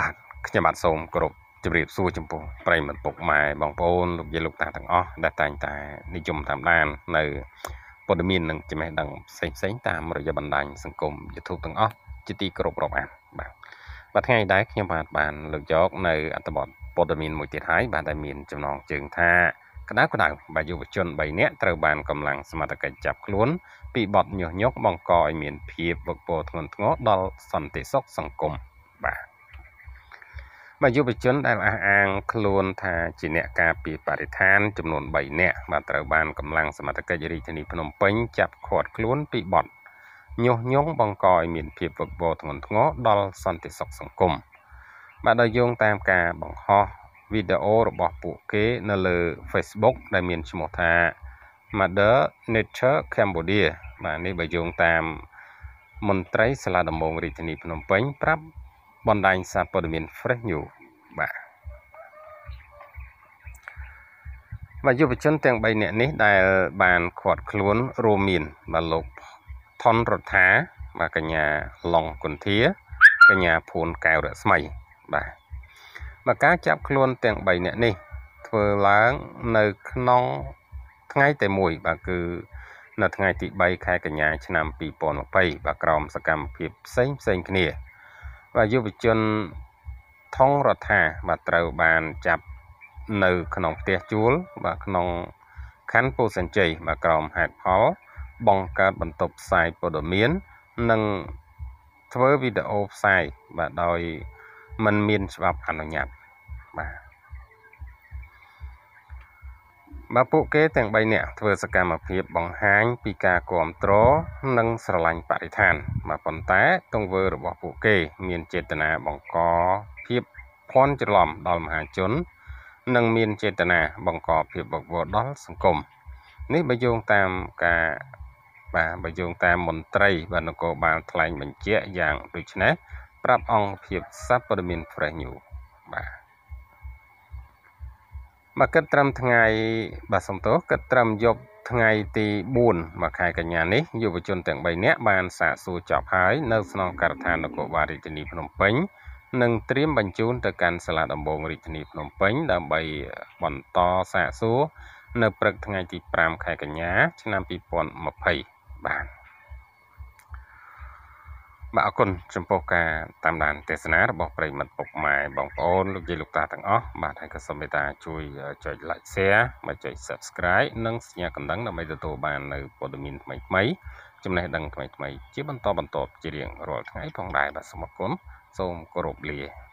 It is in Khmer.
បាទខ្ញុំបាទសូមគោរពជម្រាបសួរចំពោះប្រិមត្តពុកម៉ែបងប្អូនលោកយាយលោក តាទាំងអស់ដែលតែងតែនិយមតាមដាន នៅព័ត៌មាននិងចំណេះដឹងផ្សេងផ្សេងតាមរយៈបណ្ដាញសង្គម YouTube ទាំងអស់ជាទីគោរពរាប់អានបាទបាទថ្ងៃនេះខ្ញុំបាទបានលើកយកនៅអត្ថបទព័ត៌មានមួយទៀតហើយបាទដែលមានចំណងជើងថាក្តៅក្តៅបាទយុវជន3នាក់ត្រូវបានកម្លាំងសមត្ថកិច្ចចាប់ខ្លួន ពីបទញុះញង់បង្កឲ្យមានភាពវឹកវរធ្ងន់ធ្ងរដល់សន្តិសុខសង្គម។បាទយុវជនដែលអះអាងខ្លួនថាជាអ្នកការពារបរិស្ថានចំនួន3នាក់បាទត្រូវបានកម្លាំងសមត្ថកិច្ចរាជធានីភ្នំពេញចាប់ឃាត់ខ្លួនពីបទញុះញង់បង្កឲ្យមានភាពវឹកវរធ្ងន់ធ្ងរដល់សន្តិសុខសង្គមបាទដោយយោងតាមការបង្ហោះវីដេអូរបស់ពួកគេនៅលើ Facebook ដែលមានឈ្មោះថា Mother Nature Cambodia បាទនេះបើយោងតាមមន្ត្រីសាលាដំបងរាជធានីភ្នំពេញប្រាប់បណ្ដាញសារព័ត៌មាន Fresh News បាទបាទយុវជន ទាំង3នាក់នេះដែល បានខាត់ខ្លួនរួមមានបាទលោកថនរដ្ឋាបាទកញ្ញាឡុងគុន្ធា កញ្ញាភួនកែវរស្មីបាទមកការចាប់ខ្លួនទាំង3នាក់នេះធ្វើឡើងនៅក្នុងថ្ងៃតែមួយ បាទគឺ នៅថ្ងៃទី3ខែកញ្ញាឆ្នាំ2020បាទក្រោមសកម្មភាពផ្សេងផ្សេងគ្នាបាទយុវជនថងរដ្ឋាបាទត្រូវបានចាប់នៅក្នុងផ្ទះជួល បាទក្នុងខណ្ឌពោធិ៍សែនជ័យបាទក្រមហេតុផលបង្កើតបន្ទប់ផ្សាយព័ត៌មាន និងធ្វើវីដេអូផ្សាយបាទដោយមិនមានច្បាប់អនុញ្ញាតបាទបើពួកគេទាំង3នាក់ធ្វើសកម្មភាពបង្ហាញពីការគ្រប់គ្រងនិងស្រឡាញ់បរិស្ថានមកប៉ុន្តែទង្វើរបស់ពួកគេ មានចេតនាបង្កភាពភ័ន្តច្រឡំដល់មហាជន និង មានចេតនាបង្កភាពបកវរដល់សង្គមនេះបើយោងតាមការបាទបើយោងតាមមន្ត្រីបាននគរបាលថ្លែងបញ្ជាក់យ៉ាងដូចនេះប្រាប់អង្គភាពសាព័ត៌មាន Fresh News បាទបើគិតត្រឹមថ្ងៃ បាទសំទោសគិតត្រឹមយប់ថ្ងៃទី4មកខែកញ្ញានេះយុវជន ទាំង3នាក់បានសាកសួរចប់ហើយនៅស្នងការដ្ឋាននគរបាលរាជធានីភ្នំពេញ និងត្រៀមបញ្ជូនទៅកាន់សាលាដំបងរាជធានីភ្នំពេញដើម្បីបន្តសាកសួរនៅព្រឹកថ្ងៃទី5ខែកញ្ញា ឆ្នាំ2020បាទបាទអរគុណចំពោះការតាមដានទេសនារបស់ប្រិមិត្តពុកម៉ែបងប្អូនលោកយាយលោកតាទាំងអស់បាទហើយក៏សូមមេត្តាជួយចុច like share មកចុច subscribe និងសញ្ញាកណ្ដឹងដើម្បីទទួលបាននៅព័ត៌មានថ្មីថ្មីចំណេះដឹងថ្មីថ្មីជាបន្តបន្ទាប់ជារៀងរាល់ថ្ងៃផងដែរបាទសូមអរគុណសូមគោរពលា